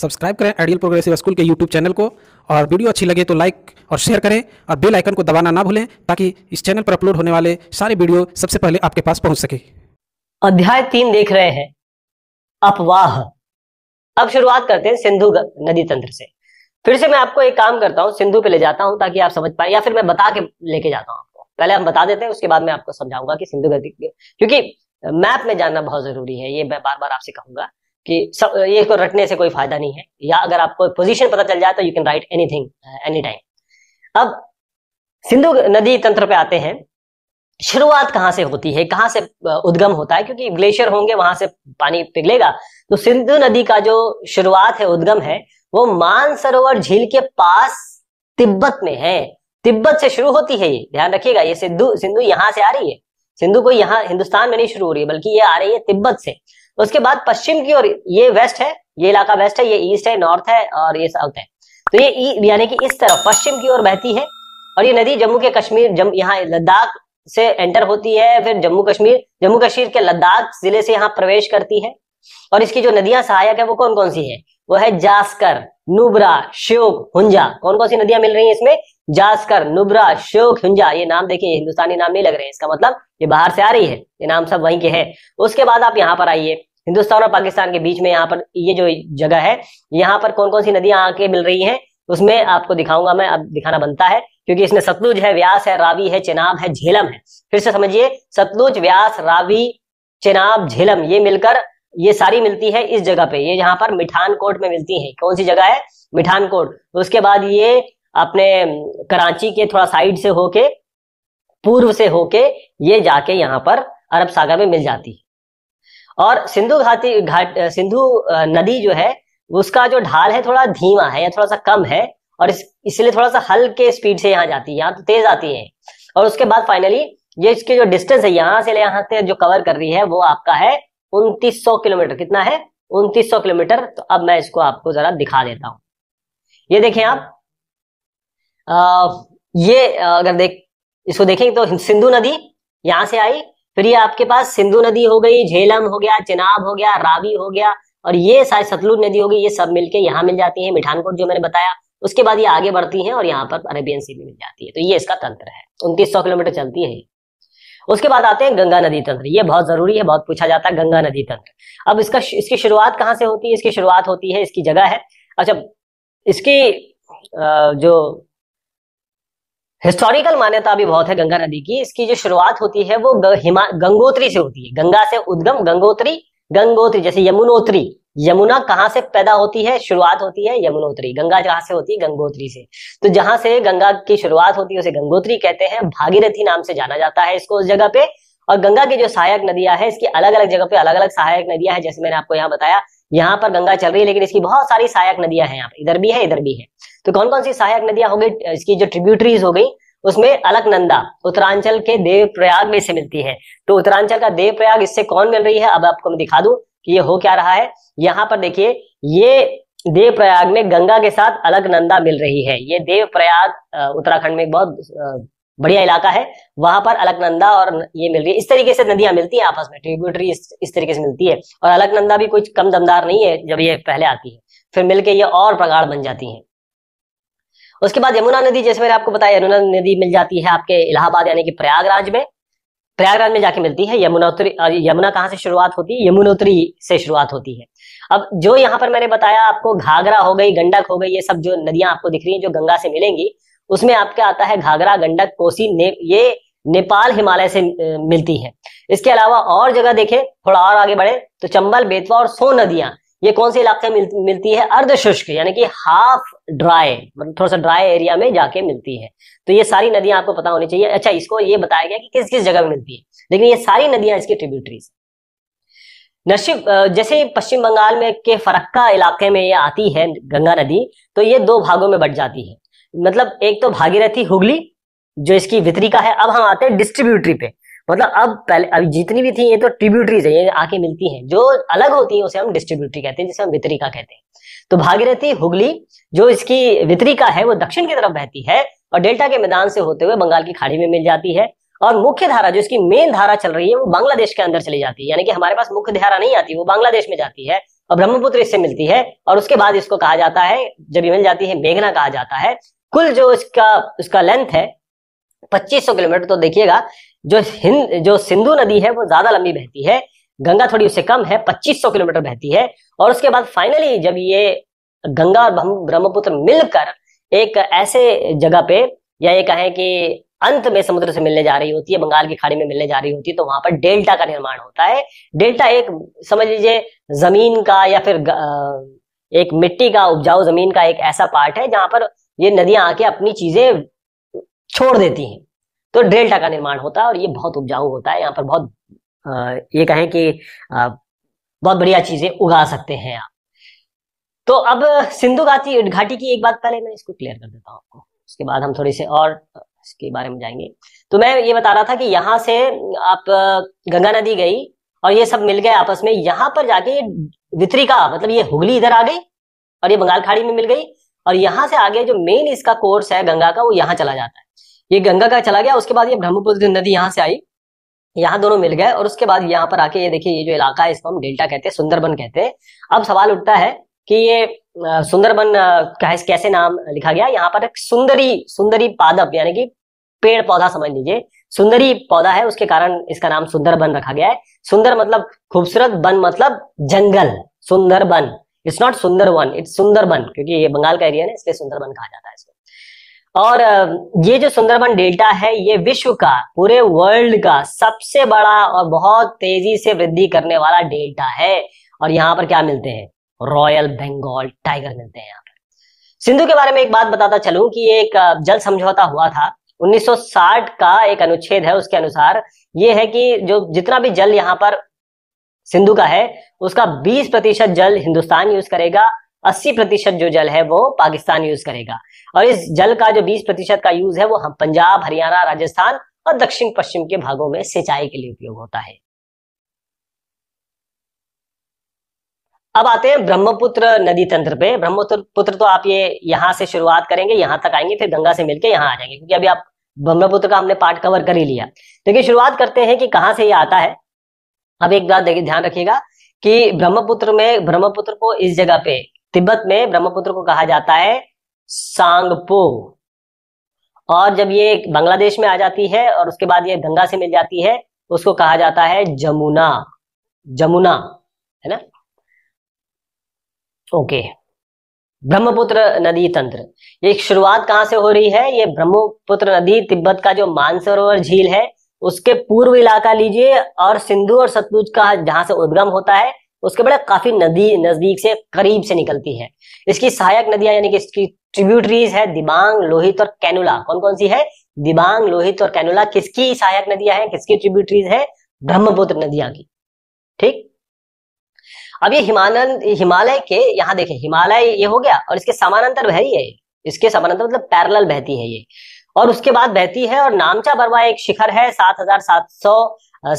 Subscribe करें ideal progressive school के YouTube channel को और वीडियो अच्छी लगे तो लाइक और शेयर करें और बेल आइकन को दबाना ना भूलें ताकि इस चैनल पर अपलोड होने वाले सारे वीडियो सबसे पहले आपके पास पहुंच सके अध्याय तीन देख रहे हैं अपवाह अब शुरुआत करते हैं सिंधु नदी तंत्र से फिर से मैं आपको एक काम करता हूँ सिंधु पे ले जाता हूँ ताकि आप समझ पाए या फिर मैं बता के लेके जाता हूँ आपको पहले हम बता देते हैं उसके बाद मैं आपको समझाऊंगा कि सिंधु नदी क्योंकि मैप में जानना बहुत जरूरी है ये मैं बार बार आपसे कहूंगा कि सब ये को रटने से कोई फायदा नहीं है या अगर आपको पोजीशन पता चल जाए तो you can write anything any time अब सिंधु नदी तंत्र पे आते हैं शुरुआत कहाँ से होती है कहाँ से uh, उद्गम होता है क्योंकि ग्लेशियर होंगे वहां से पानी पिघलेगा तो सिंधु नदी का जो शुरुआत है उद्गम है वो मानसरोवर झील के पास तिब्बत में है तिब्बत से शुरू होती है ये ध्यान रखिएगा ये सिंधु सिंधु यहाँ से आ रही है सिंधु को यहाँ हिंदुस्तान में नहीं शुरू हो रही है बल्कि ये आ रही है तिब्बत से उसके बाद पश्चिम की ओर ये वेस्ट है ये इलाका वेस्ट है ये ईस्ट है नॉर्थ है और ये साउथ है तो ये e, यानी कि इस तरफ पश्चिम की ओर बहती है और ये नदी जम्मू के कश्मीर जम यहाँ लद्दाख से एंटर होती है फिर जम्मू कश्मीर जम्मू कश्मीर के लद्दाख जिले से यहाँ प्रवेश करती है और इसकी जो नदियां सहायक है वो कौन कौन सी है वो है जास्कर नुब्रा श्योक हुंजा कौन कौन सी नदियां मिल रही हैं इसमें जास्कर नुब्रा श्योक हुंजा ये नाम देखिए हिंदुस्तानी नाम नहीं लग रहे हैं इसका मतलब ये बाहर से आ रही है ये नाम सब वहीं के हैं उसके बाद आप यहाँ पर आइए हिंदुस्तान और पाकिस्तान के बीच में यहाँ पर ये जो जगह है यहाँ पर कौन कौन सी नदियां आके मिल रही हैं उसमें आपको दिखाऊंगा मैं अब दिखाना बनता है क्योंकि इसमें सतलुज है व्यास है रावी है चेनाब है झेलम है फिर से समझिए सतलुज व्यास रावी चेनाब झेलम ये मिलकर ये सारी मिलती है इस जगह पे ये यहाँ पर मिठानकोट में मिलती है कौन सी जगह है मिठानकोट उसके बाद ये अपने कराची के थोड़ा साइड से होके पूर्व से होके ये जाके यहाँ पर अरब सागर में मिल जाती है और सिंधु घाटी घाट सिंधु नदी जो है उसका जो ढाल है थोड़ा धीमा है या थोड़ा सा कम है और इस इसलिए थोड़ा सा हल्के स्पीड से यहाँ जाती है यहाँ तो तेज आती है और उसके बाद फाइनली ये इसके जो डिस्टेंस है यहाँ से यहाँ से जो कवर कर रही है वो आपका है उनतीस किलोमीटर कितना है उनतीस किलोमीटर तो अब मैं इसको आपको जरा दिखा देता हूं ये देखें आप आ, ये अगर देख इसको देखें तो सिंधु नदी यहां से आई फिर ये आपके पास सिंधु नदी हो गई झेलम हो गया चिनाब हो गया रावी हो गया और ये सारी सतलुज नदी हो गई ये सब मिलके यहाँ मिल जाती है मिठानकोट जो मैंने बताया उसके बाद ये आगे बढ़ती है और यहाँ पर अरेबियन सी भी मिल जाती है तो ये इसका तंत्र है उनतीस किलोमीटर चलती है उसके बाद आते हैं गंगा नदी तंत्र ये बहुत जरूरी है बहुत पूछा जाता है गंगा नदी तंत्र अब इसका इसकी शुरुआत कहाँ से होती है इसकी शुरुआत होती है इसकी जगह है अच्छा इसकी जो हिस्टोरिकल मान्यता भी बहुत है गंगा नदी की इसकी जो शुरुआत होती है वो हिमा गंगोत्री से होती है गंगा से उद्गम गंगोत्री गंगोत्री जैसे यमुनोत्री यमुना कहाँ से पैदा होती है शुरुआत होती है यमुनोत्री गंगा जहां से होती है गंगोत्री से तो जहां से गंगा की शुरुआत होती है उसे गंगोत्री कहते हैं भागीरथी नाम से जाना जाता है इसको उस जगह पे और गंगा की जो सहायक नदियां है इसकी अलग अलग जगह पे अलग अलग सहायक नदियां है जैसे मैंने आपको यहाँ बताया यहाँ पर गंगा चल रही है लेकिन इसकी बहुत सारी सहायक नदियां हैं यहाँ पर इधर भी है इधर भी है तो कौन कौन सी सहायक नदियां हो गई इसकी जो ट्रिब्यूटरीज हो गई उसमें अलकनंदा उत्तरांचल के देव प्रयाग में से मिलती है तो उत्तरांचल का देव प्रयाग इससे कौन मिल रही है अब आपको मैं दिखा दूं कि ये हो क्या रहा है यहाँ पर देखिए ये देव प्रयाग में गंगा के साथ अलकनंदा मिल रही है ये देव प्रयाग उत्तराखंड में बहुत बढ़िया इलाका है वहां पर अलकनंदा और ये मिल रही है इस तरीके से नदियां मिलती हैं आपस में ट्रिब्यूटरी इस, इस तरीके से मिलती है और अलकनंदा भी कुछ कम दमदार नहीं है जब ये पहले आती है फिर मिलके ये और प्रगाढ़ बन जाती है उसके बाद यमुना नदी जैसे मैंने आपको बताया यमुना नदी मिल जाती है आपके इलाहाबाद यानी कि प्रयागराज में प्रयागराज में जाके मिलती है यमुनोत्री यमुना कहाँ से शुरुआत होती है यमुनोत्री से शुरुआत होती है अब जो यहाँ पर मैंने बताया आपको घाघरा हो गई गंडक हो गई ये सब जो नदियां आपको दिख रही हैं जो गंगा से मिलेंगी उसमें आपका आता है घाघरा गंडक कोसी ने, ये नेपाल हिमालय से मिलती है इसके अलावा और जगह देखें थोड़ा और आगे बढ़े तो चंबल बेतवा और सो नदियां ये कौन से इलाके मिल, मिलती है अर्ध शुष्क यानी कि हाफ ड्राई मतलब थोड़ा सा ड्राई एरिया में जाके मिलती है तो ये सारी नदियां आपको पता होनी चाहिए अच्छा इसको ये बताया गया कि किस किस जगह में मिलती है लेकिन ये सारी नदियां इसकी ट्रिब्यूटरीज नशिब जैसे पश्चिम बंगाल में के फरक्का इलाके में ये आती है गंगा नदी तो ये दो भागों में बट जाती है मतलब एक तो भागीरथी हुगली जो इसकी वितरी का है अब हम आते हैं डिस्ट्रीब्यूटरी पे मतलब अब पहले अब जितनी भी थी ये तो ट्रिब्यूटरीज है ये आके मिलती हैं जो अलग होती है उसे हम डिस्ट्रीब्यूटरी कहते हैं जिसे हम वितरिका कहते हैं तो भागीरथी हुगली जो इसकी वितरिका है वो दक्षिण की तरफ बहती है और डेल्टा के मैदान से होते हुए बंगाल की खाड़ी में मिल जाती है और मुख्य धारा जो इसकी मेन धारा चल रही है वो बांग्लादेश के अंदर चली जाती है यानी कि हमारे पास मुख्य धारा नहीं आती वो बांग्लादेश में जाती है और ब्रह्मपुत्र इससे मिलती है और उसके बाद इसको कहा जाता है जब ये मिल जाती है मेघना कहा जाता है कुल जो इसका उसका लेंथ है 2500 किलोमीटर तो देखिएगा जो हिंद जो सिंधु नदी है वो ज्यादा लंबी बहती है गंगा थोड़ी उससे कम है 2500 किलोमीटर बहती है और उसके बाद फाइनली जब ये गंगा और ब्रह्मपुत्र मिलकर एक ऐसे जगह पे या ये कहें कि अंत में समुद्र से मिलने जा रही होती है बंगाल की खाड़ी में मिलने जा रही होती है तो वहां पर डेल्टा का निर्माण होता है डेल्टा एक समझ लीजिए जमीन का या फिर एक मिट्टी का उपजाऊ जमीन का एक ऐसा पार्ट है जहां पर ये नदियां आके अपनी चीजें छोड़ देती हैं तो डेल्टा का निर्माण होता है और ये बहुत उपजाऊ होता है यहाँ पर बहुत ये कहें कि बहुत बढ़िया चीजें उगा सकते हैं आप तो अब सिंधु घाटी घाटी की एक बात पहले मैं इसको क्लियर कर देता हूँ आपको उसके बाद हम थोड़ी से और इसके बारे में जाएंगे तो मैं ये बता रहा था कि यहाँ से आप गंगा नदी गई और ये सब मिल गए आपस में यहाँ पर जाके ये वित्रिका मतलब ये हुगली इधर आ गई और ये बंगाल खाड़ी में मिल गई और यहाँ से आगे जो मेन इसका कोर्स है गंगा का वो यहाँ चला जाता है ये गंगा का चला गया उसके बाद ये ब्रह्मपुत्र नदी यहाँ से आई यहाँ दोनों मिल गए और उसके बाद यहाँ पर आके ये देखिए ये जो इलाका है इसको हम डेल्टा कहते हैं सुंदरबन कहते हैं अब सवाल उठता है कि ये सुंदरबन कैसे नाम लिखा गया यहाँ पर एक सुंदरी सुंदरी पादप यानी कि पेड़ पौधा समझ लीजिए सुंदरी पौधा है उसके कारण इसका नाम सुंदरबन रखा गया है सुंदर मतलब खूबसूरत बन मतलब जंगल सुंदरबन इट्स नॉट वन इट्स सुंदरबन क्योंकि ये बंगाल का एरिया है इसलिए सुंदरबन कहा जाता है इसको और ये जो सुंदरबन डेल्टा है ये विश्व का पूरे वर्ल्ड का सबसे बड़ा और बहुत तेजी से वृद्धि करने वाला डेल्टा है और यहाँ पर क्या मिलते हैं रॉयल बंगाल टाइगर मिलते हैं यहाँ पर सिंधु के बारे में एक बात बताता चलूं कि एक जल समझौता हुआ था 1960 का एक अनुच्छेद है उसके अनुसार ये है कि जो जितना भी जल यहाँ पर सिंधु का है उसका 20 प्रतिशत जल हिंदुस्तान यूज करेगा अस्सी प्रतिशत जो जल है वो पाकिस्तान यूज करेगा और इस जल का जो बीस प्रतिशत का यूज है वो हम पंजाब हरियाणा राजस्थान और दक्षिण पश्चिम के भागों में सिंचाई के लिए उपयोग होता है अब आते हैं ब्रह्मपुत्र नदी तंत्र पे ब्रह्मपुत्र तो आप ये यहां से शुरुआत करेंगे यहां तक आएंगे फिर गंगा से मिलकर यहाँ आ जाएंगे क्योंकि अभी आप ब्रह्मपुत्र का हमने पार्ट कवर कर ही लिया देखिए शुरुआत करते हैं कि कहाँ से ये आता है अब एक बात देखिए ध्यान रखिएगा कि ब्रह्मपुत्र में ब्रह्मपुत्र को इस जगह पे तिब्बत में ब्रह्मपुत्र को कहा जाता है सांगपो और जब ये बांग्लादेश में आ जाती है और उसके बाद ये गंगा से मिल जाती है उसको कहा जाता है जमुना जमुना है ना ओके ब्रह्मपुत्र नदी तंत्र ये शुरुआत कहां से हो रही है ये ब्रह्मपुत्र नदी तिब्बत का जो मानसरोवर झील है उसके पूर्व इलाका लीजिए और सिंधु और सतलुज का जहां से उद्गम होता है उसके बड़े काफी नदी नजदीक से करीब से निकलती है इसकी सहायक नदियां यानी कि इसकी ट्रिब्यूटरीज है दिबांग लोहित और कैनुला कौन कौन सी है दिबांग लोहित और कैनुला किसकी सहायक नदियां हैं किसकी ट्रिब्यूटरीज है ब्रह्मपुत्र नदियां की ठीक अब ये हिमालय हिमालय के यहाँ देखें हिमालय ये हो गया और इसके समानांतर बह रही है इसके समानांतर मतलब पैरल बहती है ये और उसके बाद बहती है और नामचा बरवा एक शिखर है सात हजार सात सौ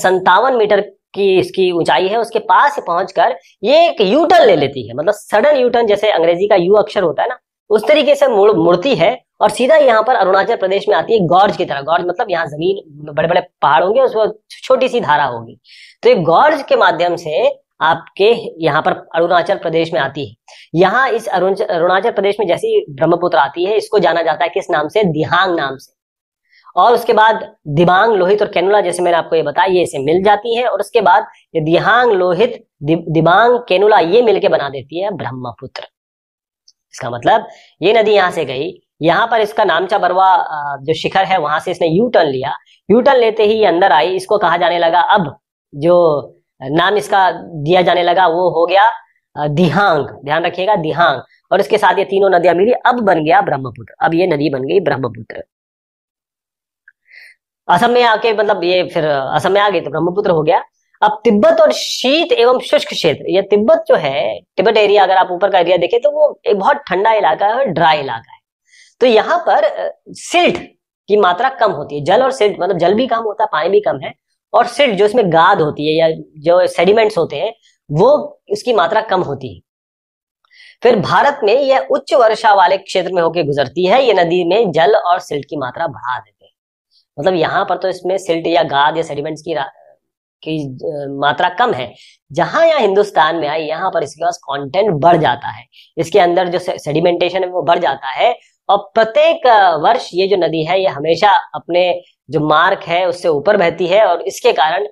संतावन मीटर की इसकी ऊंचाई है उसके पास पहुंचकर ये एक यूटर्न ले लेती है मतलब सडन यूटर्न जैसे अंग्रेजी का यू अक्षर होता है ना उस तरीके से मुड़ मुड़ती है और सीधा यहाँ पर अरुणाचल प्रदेश में आती है गौरज की तरह गौरज मतलब यहाँ जमीन बड़े बड़े पहाड़ होंगे उसमें छोटी सी धारा होगी तो ये गौरज के माध्यम से आपके यहाँ पर अरुणाचल प्रदेश में आती है यहाँ इस अरुणाचल प्रदेश में जैसी ब्रह्मपुत्र आती है इसको जाना जाता है किस नाम से दिहांग नाम से और उसके बाद दिबांग लोहित और कैनुला जैसे मैंने आपको ये बताया ये इसे मिल जाती है और उसके बाद ये दिहांग लोहित दिबांग कैनुला ये मिलके बना देती है ब्रह्मपुत्र इसका मतलब ये नदी यहां से गई यहाँ पर इसका नामचा बरवा जो शिखर है वहां से इसने यू टर्न लिया यू टर्न लेते ही ये अंदर आई इसको कहा जाने लगा अब जो नाम इसका दिया जाने लगा वो हो गया दिहांग ध्यान रखिएगा दिहांग और इसके साथ ये तीनों नदियां मिली अब बन गया ब्रह्मपुत्र अब ये नदी बन गई ब्रह्मपुत्र असम में आके मतलब ये फिर असम में आ गई तो ब्रह्मपुत्र हो गया अब तिब्बत और शीत एवं शुष्क क्षेत्र या तिब्बत जो है तिब्बत एरिया अगर आप ऊपर का एरिया देखें तो वो एक बहुत ठंडा इलाका है और ड्राई इलाका है तो यहाँ पर सिल्ट की मात्रा कम होती है जल और सिल्ट मतलब जल भी कम होता है पानी भी कम है और सिल्ट जो इसमें गाद होती है या जो सेडिमेंट्स होते हैं वो उसकी मात्रा कम होती है फिर भारत में यह उच्च वर्षा वाले क्षेत्र में होकर गुजरती है ये नदी में जल और सिल्ट की मात्रा बढ़ा देती है मतलब यहाँ पर तो इसमें सिल्ट या गाद या सेडिमेंट्स की की मात्रा कम है जहां यहाँ हिंदुस्तान में आई यहाँ पर इसके पास कंटेंट बढ़ जाता है इसके अंदर जो सेडिमेंटेशन है वो बढ़ जाता है और प्रत्येक वर्ष ये जो नदी है ये हमेशा अपने जो मार्क है उससे ऊपर बहती है और इसके कारण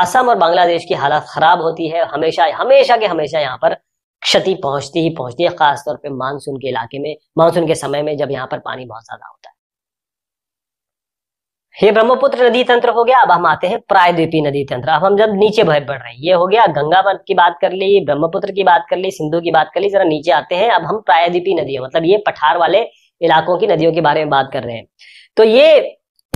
आसाम और बांग्लादेश की हालत खराब होती है हमेशा हमेशा के हमेशा यहाँ पर क्षति पहुंचती ही पहुंचती है खासतौर पर मानसून के इलाके में मानसून के समय में जब यहाँ पर पानी बहुत ज्यादा होता है ये ब्रह्मपुत्र नदी तंत्र हो गया अब हम आते हैं प्रायद्वीपी नदी तंत्र अब हम जब नीचे भय बढ़ रहे हैं ये हो गया गंगा की बात कर ली ब्रह्मपुत्र की बात कर ली सिंधु की बात कर ली जरा नीचे आते हैं अब हम प्रायद्वीपी नदियों मतलब ये पठार वाले इलाकों की नदियों के बारे में बात कर रहे हैं तो ये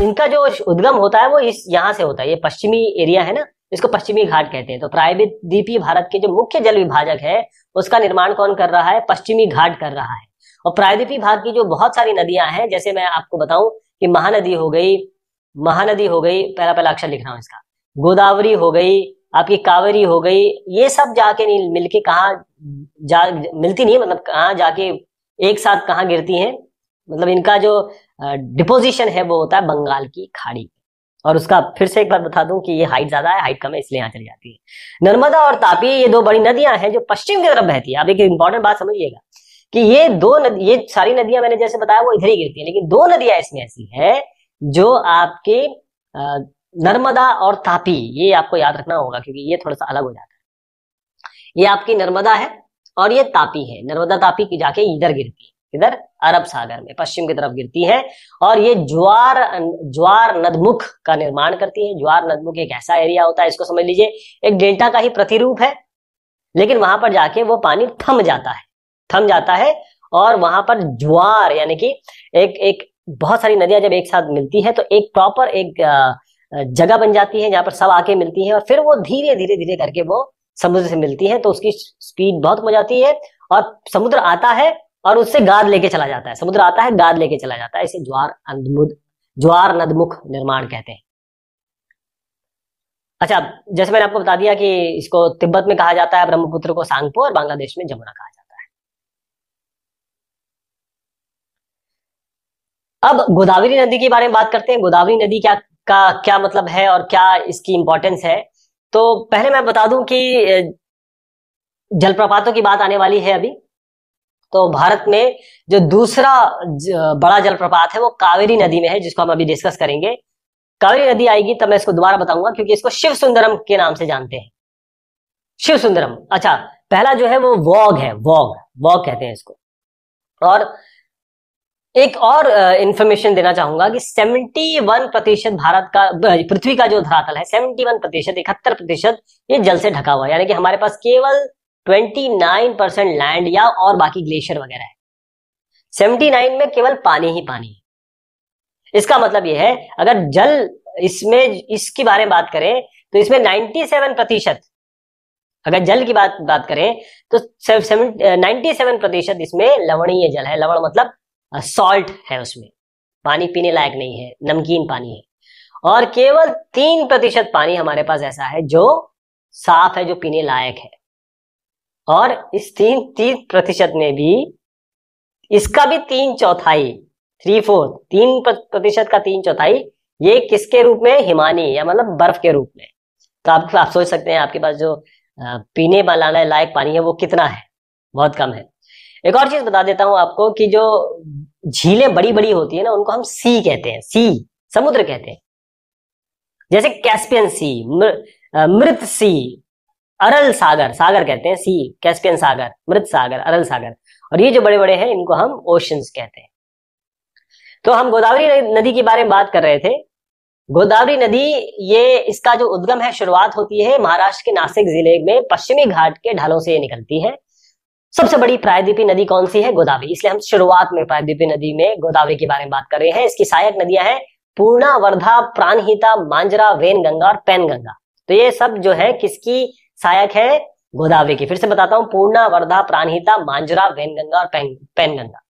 इनका जो उद्गम होता है वो इस यहाँ से होता है ये पश्चिमी एरिया है ना इसको पश्चिमी घाट कहते हैं तो प्रायद्वीपीय भारत के जो मुख्य जल विभाजक है उसका निर्माण कौन कर रहा है पश्चिमी घाट कर रहा है और प्रायद्वीपीय भाग की जो बहुत सारी नदियां हैं जैसे मैं आपको बताऊं कि महानदी हो गई महानदी हो गई पहला पहला अक्षर लिख रहा हूँ इसका गोदावरी हो गई आपकी कावेरी हो गई ये सब जाके नहीं मिलके कहाँ जा मिलती नहीं मतलब कहाँ जाके एक साथ कहाँ गिरती हैं मतलब इनका जो डिपोजिशन है वो होता है बंगाल की खाड़ी और उसका फिर से एक बार बता दूं कि ये हाइट ज्यादा है हाइट कम है इसलिए यहाँ चली जाती है नर्मदा और तापी ये दो बड़ी नदियां हैं जो पश्चिम की तरफ बहती है आप एक इंपॉर्टेंट बात समझिएगा कि ये दो नदी ये सारी नदियां मैंने जैसे बताया वो इधर ही गिरती है लेकिन दो नदियां इसमें ऐसी है जो आपके नर्मदा और तापी ये आपको याद रखना होगा क्योंकि ये थोड़ा सा अलग हो जाता है ये आपकी नर्मदा है और ये तापी है नर्मदा तापी की जाके इधर गिरती है इधर अरब सागर में पश्चिम की तरफ गिरती है और ये ज्वार ज्वार नदमुख का निर्माण करती है ज्वार नदमुख एक ऐसा एरिया होता है इसको समझ लीजिए एक डेल्टा का ही प्रतिरूप है लेकिन वहां पर जाके वो पानी थम जाता है थम जाता है और वहां पर ज्वार यानी कि एक एक बहुत सारी नदियां जब एक साथ मिलती है तो एक प्रॉपर एक जगह बन जाती है जहाँ पर सब आके मिलती है और फिर वो धीरे धीरे धीरे करके वो समुद्र से मिलती है तो उसकी स्पीड बहुत कम हो जाती है और समुद्र आता है और उससे गाद लेके चला जाता है समुद्र आता है गाद लेके चला जाता है इसे ज्वार अंधमुद ज्वार नदमुख निर्माण कहते हैं अच्छा जैसे मैंने आपको बता दिया कि इसको तिब्बत में कहा जाता है ब्रह्मपुत्र को सांगपो और बांग्लादेश में जमुना कहा जाता है अब गोदावरी नदी के बारे में बात करते हैं गोदावरी नदी क्या का क्या मतलब है और क्या इसकी इंपॉर्टेंस है तो पहले मैं बता दूं कि जलप्रपातों की बात आने वाली है अभी तो भारत में जो दूसरा बड़ा जलप्रपात है वो कावेरी नदी में है जिसको हम अभी डिस्कस करेंगे कावेरी नदी आएगी तब मैं इसको दोबारा बताऊंगा क्योंकि इसको शिव सुंदरम के नाम से जानते हैं शिव सुंदरम अच्छा पहला जो है वो वॉग है वॉग वॉग कहते हैं इसको और एक और इंफॉर्मेशन देना चाहूंगा कि 71 प्रतिशत भारत का पृथ्वी का जो धरातल है 71 प्रतिशत इकहत्तर प्रतिशत ये जल से ढका हुआ है यानी कि हमारे पास केवल 29 परसेंट लैंड या और बाकी ग्लेशियर वगैरह है 79 में केवल पानी ही पानी है इसका मतलब यह है अगर जल इसमें इसके बारे में बात करें तो इसमें नाइन्टी प्रतिशत अगर जल की बात बात करें तो सेवन सेवन प्रतिशत इसमें लवणीय जल है लवण मतलब सॉल्ट है उसमें पानी पीने लायक नहीं है नमकीन पानी है और केवल तीन प्रतिशत पानी हमारे पास ऐसा है जो साफ है जो पीने लायक है और इस तीन तीन प्रतिशत में भी इसका भी तीन चौथाई थ्री फोर्थ तीन प्रतिशत का तीन चौथाई ये किसके रूप में हिमानी या मतलब बर्फ के रूप में तो आप आप सोच सकते हैं आपके पास जो पीने वाला लायक पानी है वो कितना है बहुत कम है एक और चीज बता देता हूं आपको कि जो झीलें बड़ी बड़ी होती है ना उनको हम सी कहते हैं सी समुद्र कहते हैं जैसे कैस्पियन सी मृत सी अरल सागर सागर कहते हैं सी कैस्पियन सागर मृत सागर अरल सागर और ये जो बड़े बड़े हैं इनको हम ओशंस कहते हैं तो हम गोदावरी नदी के बारे में बात कर रहे थे गोदावरी नदी ये इसका जो उद्गम है शुरुआत होती है महाराष्ट्र के नासिक जिले में पश्चिमी घाट के ढालों से निकलती है सबसे बड़ी प्रायद्वीपी नदी कौन सी है गोदावरी इसलिए हम शुरुआत में प्रायद्वीपी नदी में गोदावरी के बारे में बात कर रहे हैं इसकी सहायक नदियां हैं पूर्णा वर्धा प्राणहिता मांजरा वेन गंगा और पैन गंगा तो ये सब जो है किसकी सहायक है गोदावरी की फिर से बताता हूँ पूर्णा वर्धा प्राणहिता मांजरा वेन गंगा और पैन, गंगा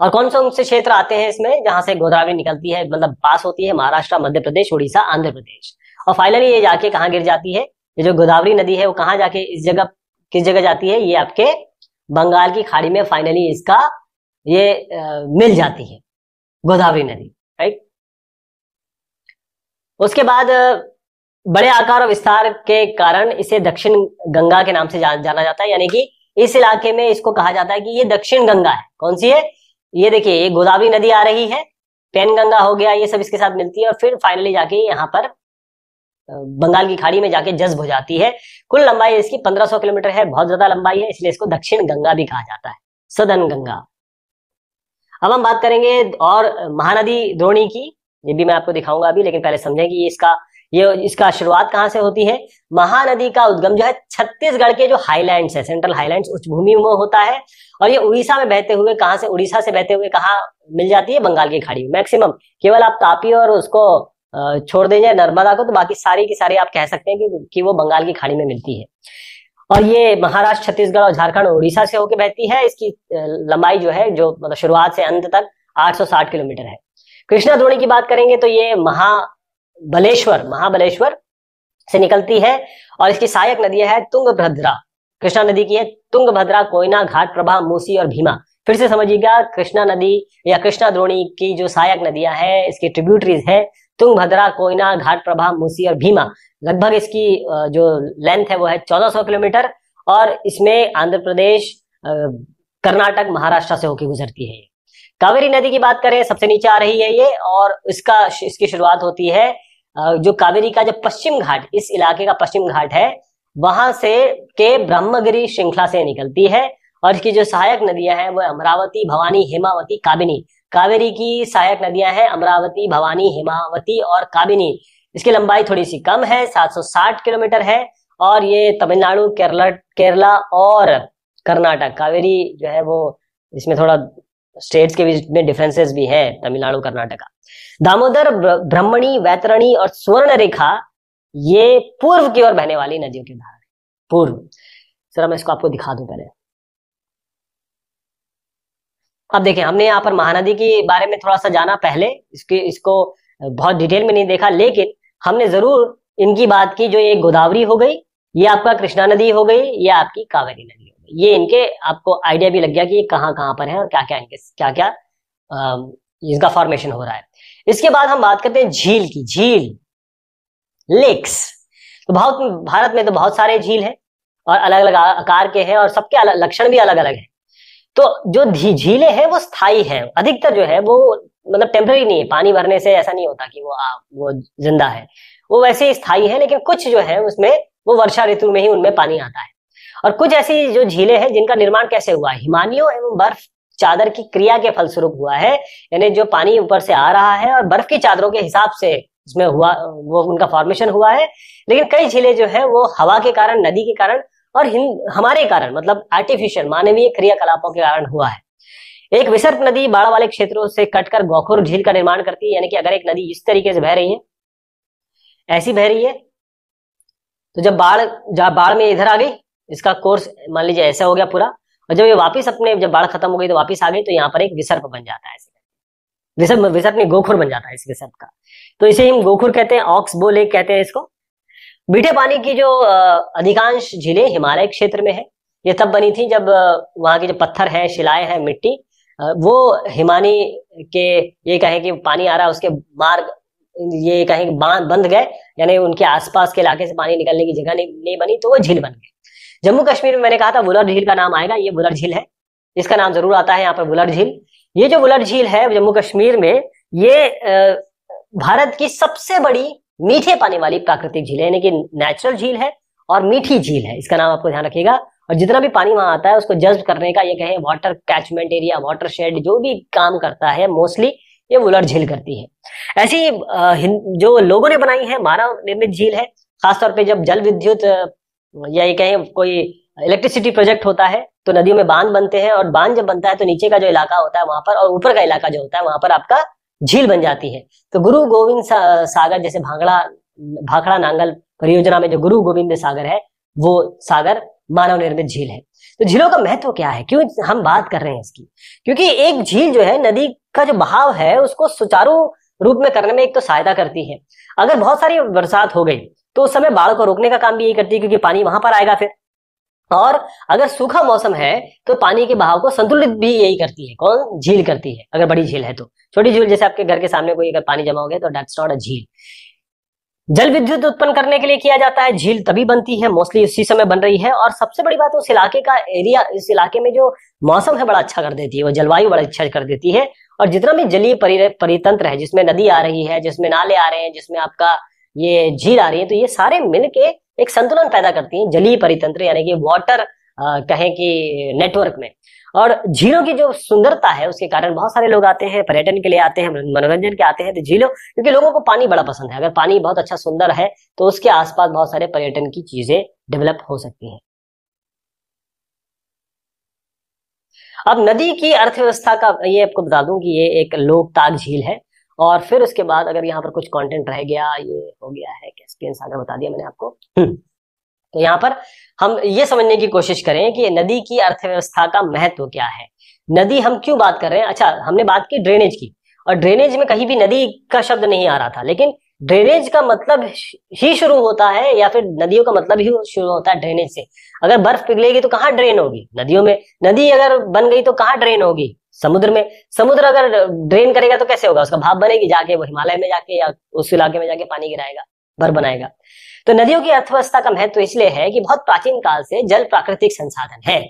और कौन कौन से क्षेत्र आते हैं इसमें जहां से गोदावरी निकलती है मतलब पास होती है महाराष्ट्र मध्य प्रदेश उड़ीसा आंध्र प्रदेश और फाइनली ये जाके कहाँ गिर जाती है ये जो गोदावरी नदी है वो कहाँ जाके इस जगह किस जगह जाती है ये आपके बंगाल की खाड़ी में फाइनली इसका ये आ, मिल जाती है गोदावरी नदी राइट उसके बाद बड़े आकार और विस्तार के कारण इसे दक्षिण गंगा के नाम से जा, जाना जाता है यानी कि इस इलाके में इसको कहा जाता है कि ये दक्षिण गंगा है कौन सी है ये देखिए ये गोदावरी नदी आ रही है पेन गंगा हो गया ये सब इसके साथ मिलती है और फिर फाइनली जाके यहाँ पर बंगाल की खाड़ी में जाके जज्ब हो जाती है कुल लंबाई इसकी 1500 किलोमीटर है बहुत ज्यादा लंबाई है इसलिए इसको दक्षिण गंगा भी कहा जाता है सदन गंगा अब हम बात करेंगे और महानदी द्रोणी की ये भी मैं आपको दिखाऊंगा अभी लेकिन पहले समझें कि इसका ये इसका शुरुआत कहां से होती है महानदी का उद्गम जो है छत्तीसगढ़ के जो हाईलैंड्स है सेंट्रल हाईलैंड्स उच्च भूमि में होता है और ये उड़ीसा में बहते हुए कहां से उड़ीसा से बहते हुए कहा मिल जाती है बंगाल की खाड़ी मैक्सिमम केवल आप तापी और उसको छोड़ देंगे नर्मदा को तो बाकी सारी की सारी आप कह सकते हैं कि, कि वो बंगाल की खाड़ी में मिलती है और ये महाराष्ट्र छत्तीसगढ़ और झारखंड उड़ीसा से होकर बहती है इसकी लंबाई जो है जो मतलब शुरुआत से अंत तक 860 किलोमीटर है कृष्णा द्रोणी की बात करेंगे तो ये महाबलेश्वर महाबलेश्वर से निकलती है और इसकी सहायक नदियां है तुंगभद्रा कृष्णा नदी की है तुंगभद्रा कोयना घाट प्रभा मूसी और भीमा फिर से समझिएगा कृष्णा नदी या कृष्णा द्रोणी की जो सहायक नदियां हैं इसकी ट्रिब्यूटरीज है तुंग भद्रा कोयना घाट प्रभा मुसी और भीमा लगभग इसकी जो लेंथ है वो है 1400 किलोमीटर और इसमें आंध्र प्रदेश कर्नाटक महाराष्ट्र से होकर गुजरती है कावेरी नदी की बात करें सबसे नीचे आ रही है ये और इसका इसकी शुरुआत होती है जो कावेरी का जो पश्चिम घाट इस इलाके का पश्चिम घाट है वहां से के ब्रह्मगिरी श्रृंखला से निकलती है और इसकी जो सहायक नदियां हैं वो अमरावती भवानी हेमावती काबिनी कावेरी की सहायक नदियां हैं अमरावती भवानी हिमावती और काबिनी इसकी लंबाई थोड़ी सी कम है 760 किलोमीटर है और ये तमिलनाडु केरला केरला और कर्नाटक कावेरी जो है वो इसमें थोड़ा स्टेट्स के बीच में डिफरेंसेस भी है तमिलनाडु का दामोदर ब्रह्मणी वैतरणी और स्वर्ण रेखा ये पूर्व की ओर बहने वाली नदियों की है पूर्व सर मैं इसको आपको दिखा दूं पहले अब देखें हमने यहाँ पर महानदी के बारे में थोड़ा सा जाना पहले इसके इसको बहुत डिटेल में नहीं देखा लेकिन हमने जरूर इनकी बात की जो ये गोदावरी हो गई ये आपका कृष्णा नदी हो गई ये आपकी कावेरी नदी हो गई ये इनके आपको आइडिया भी लग गया कि ये कहाँ कहाँ पर है और क्या क्या इनके क्या क्या इसका फॉर्मेशन हो रहा है इसके बाद हम बात करते हैं झील की झील लेक्स तो बहुत भारत में तो बहुत सारे झील है और अलग अलग आकार के हैं और सबके लक्षण भी अलग अलग हैं तो जो झीले हैं वो स्थायी हैं अधिकतर जो है वो मतलब टेम्पररी नहीं है पानी भरने से ऐसा नहीं होता कि वो आ, वो जिंदा है वो वैसे ही स्थायी है लेकिन कुछ जो है उसमें वो वर्षा ऋतु में ही उनमें पानी आता है और कुछ ऐसी जो झीले हैं जिनका निर्माण कैसे हुआ है हिमालयों एवं बर्फ चादर की क्रिया के फलस्वरूप हुआ है यानी जो पानी ऊपर से आ रहा है और बर्फ की चादरों के हिसाब से उसमें हुआ वो उनका फॉर्मेशन हुआ है लेकिन कई झीले जो है वो हवा के कारण नदी के कारण और हमारे कारण मतलब आर्टिफिशियल मानवीय क्रियाकलापों के कारण हुआ है एक विसर्प नदी बाढ़ वाले क्षेत्रों से कटकर गोखुर झील का निर्माण करती है यानी कि अगर एक नदी इस तरीके से बह रही है ऐसी बह रही है तो जब बाढ़ जब बाढ़ में इधर आ गई इसका कोर्स मान लीजिए ऐसा हो गया पूरा और जब ये वापस अपने जब बाढ़ खत्म हो गई तो वापस आ गई तो यहाँ पर एक विसर्प बन जाता है विसर्प विसर्प नहीं गोखुर बन जाता है इस विसर्प का तो इसे हम गोखुर कहते हैं ऑक्स बोले कहते हैं इसको मीठे पानी की जो अधिकांश झीलें हिमालय क्षेत्र में है ये तब बनी थी जब वहाँ के जो पत्थर हैं शिलाएं हैं मिट्टी वो हिमानी के ये कहें कि पानी आ रहा उसके मार्ग ये कहें बांध बंध गए यानी उनके आसपास के इलाके से पानी निकलने की जगह नहीं, नहीं बनी तो वो झील बन गई जम्मू कश्मीर में मैंने कहा था बुलर झील का नाम आएगा ये बुलर झील है इसका नाम जरूर आता है यहाँ पर बुलर झील ये जो बुलर झील है जम्मू कश्मीर में ये भारत की सबसे बड़ी मीठे पानी वाली प्राकृतिक झील है यानी कि नेचुरल झील है और मीठी झील है इसका नाम आपको ध्यान रखिएगा और जितना भी पानी वहां आता है उसको जज्ब करने का ये कहे water catchment area watershed जो भी काम करता है मोस्टली ये वुलर झील करती है ऐसी जो लोगों ने बनाई है मानव निर्मित झील है खासतौर पर जब जल विद्युत या ये कहें कोई इलेक्ट्रिसिटी प्रोजेक्ट होता है तो नदियों में बांध बनते हैं और बांध जब बनता है तो नीचे का जो इलाका होता है वहां पर और ऊपर का इलाका जो होता है वहां पर आपका झील बन जाती है तो गुरु गोविंद सा, सागर जैसे भांगड़ा भाखड़ा नांगल परियोजना में जो गुरु गोविंद सागर है वो सागर मानव निर्मित झील है तो झीलों का महत्व क्या है क्यों हम बात कर रहे हैं इसकी क्योंकि एक झील जो है नदी का जो बहाव है उसको सुचारू रूप में करने में एक तो सहायता करती है अगर बहुत सारी बरसात हो गई तो उस समय बाढ़ को रोकने का काम भी यही करती है क्योंकि पानी वहां पर आएगा फिर और अगर सूखा मौसम है तो पानी के बहाव को संतुलित भी यही करती है कौन झील करती है अगर बड़ी झील है तो छोटी झील जैसे आपके घर के सामने कोई अगर पानी जमा हो गया तो डेट्स नॉट अ झील जल विद्युत उत्पन्न करने के लिए किया जाता है झील तभी बनती है मोस्टली उसी समय बन रही है और सबसे बड़ी बात उस इलाके का एरिया इस इलाके में जो मौसम है बड़ा अच्छा कर देती है वो जलवायु बड़ा अच्छा कर देती है और जितना भी जलीय परितंत्र है जिसमें नदी आ रही है जिसमें नाले आ रहे हैं जिसमें आपका ये झील आ रही है तो ये सारे मिल के एक संतुलन पैदा करती है जलीय परितंत्र यानी कि वाटर कहें कि नेटवर्क में और झीलों की जो सुंदरता है उसके कारण बहुत सारे लोग आते हैं पर्यटन के लिए आते हैं मनोरंजन के आते हैं तो झीलों क्योंकि लोगों को पानी बड़ा पसंद है अगर पानी बहुत अच्छा सुंदर है तो उसके आसपास बहुत सारे पर्यटन की चीजें डेवलप हो सकती हैं अब नदी की अर्थव्यवस्था का ये आपको बता दूं कि ये एक लोकताक झील है और फिर उसके बाद अगर यहाँ पर कुछ कंटेंट रह गया ये हो गया है एक्सपीरियंस आगे बता दिया मैंने आपको हम्म। तो यहाँ पर हम ये समझने की कोशिश करें कि नदी की अर्थव्यवस्था का महत्व क्या है नदी हम क्यों बात कर रहे हैं अच्छा हमने बात की ड्रेनेज की और ड्रेनेज में कहीं भी नदी का शब्द नहीं आ रहा था लेकिन ड्रेनेज का मतलब ही शुरू होता है या फिर नदियों का मतलब ही शुरू होता है ड्रेनेज से अगर बर्फ पिघलेगी तो कहाँ ड्रेन होगी नदियों में नदी अगर बन गई तो कहाँ ड्रेन होगी समुद्र में समुद्र अगर ड्रेन करेगा तो कैसे होगा उसका भाप बनेगी जाके वो हिमालय में जाके या उस इलाके में जाके पानी गिराएगा भर बनाएगा तो नदियों की अर्थव्यवस्था का महत्व तो इसलिए है कि बहुत प्राचीन काल से जल प्राकृतिक संसाधन है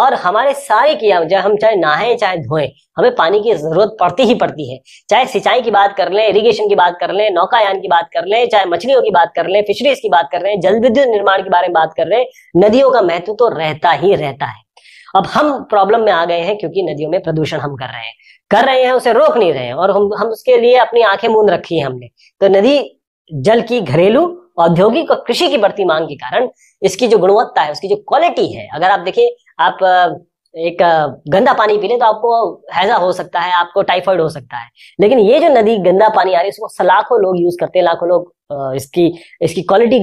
और हमारे सारे किया चाहे हम चाहे नहाए चाहे धोएं हमें पानी की जरूरत पड़ती ही पड़ती है चाहे सिंचाई की बात कर लें इरिगेशन की बात कर लें नौकायान की बात कर लें चाहे मछलियों की बात कर लें फिशरीज की बात कर रहे हैं जल विद्युत निर्माण के बारे में बात कर रहे हैं नदियों का महत्व तो रहता ही रहता है अब हम प्रॉब्लम में आ गए हैं क्योंकि नदियों में प्रदूषण हम कर रहे हैं कर रहे हैं उसे रोक नहीं रहे हैं और हम हम उसके लिए अपनी आंखें मूंद रखी है हमने तो नदी जल की घरेलू औद्योगिक और कृषि की बढ़ती मांग के कारण इसकी जो गुणवत्ता है उसकी जो क्वालिटी है अगर आप देखिए आप एक गंदा पानी पी लें तो आपको हैजा हो सकता है आपको टाइफाइड हो सकता है लेकिन ये जो नदी गंदा पानी आ रही है उसको लाखों लोग यूज करते हैं लाखों लोग इसकी इसकी क्वालिटी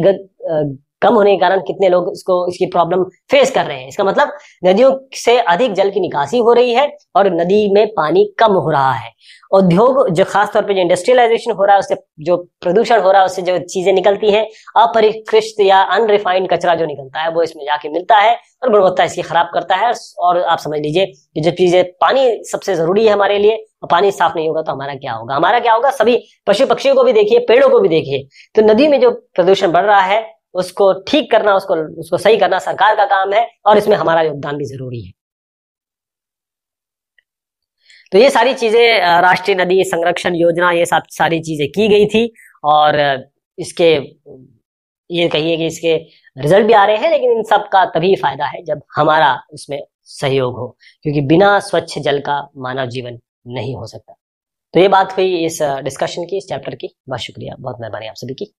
कम होने के कारण कितने लोग इसको इसकी प्रॉब्लम फेस कर रहे हैं इसका मतलब नदियों से अधिक जल की निकासी हो रही है और नदी में पानी कम हो रहा है उद्योग जो खासतौर पर जो इंडस्ट्रियलाइजेशन हो रहा है उससे जो प्रदूषण हो रहा है उससे जो चीजें निकलती हैं अपरिकृष्ट या अनरिफाइंड कचरा जो निकलता है वो इसमें जाके मिलता है और गुणवत्ता इसकी खराब करता है और आप समझ लीजिए कि जो चीजें पानी सबसे जरूरी है हमारे लिए और पानी साफ नहीं होगा तो हमारा क्या होगा हमारा क्या होगा सभी पशु पक्षियों को भी देखिए पेड़ों को भी देखिए तो नदी में जो प्रदूषण बढ़ रहा है उसको ठीक करना उसको उसको सही करना सरकार का काम है और इसमें हमारा योगदान भी जरूरी है तो ये सारी चीजें राष्ट्रीय नदी संरक्षण योजना ये सब सारी चीजें की गई थी और इसके ये कहिए कि इसके रिजल्ट भी आ रहे हैं लेकिन इन सब का तभी फायदा है जब हमारा उसमें सहयोग हो क्योंकि बिना स्वच्छ जल का मानव जीवन नहीं हो सकता तो ये बात हुई इस डिस्कशन की इस चैप्टर की बहुत शुक्रिया बहुत मेहरबानी आप सभी की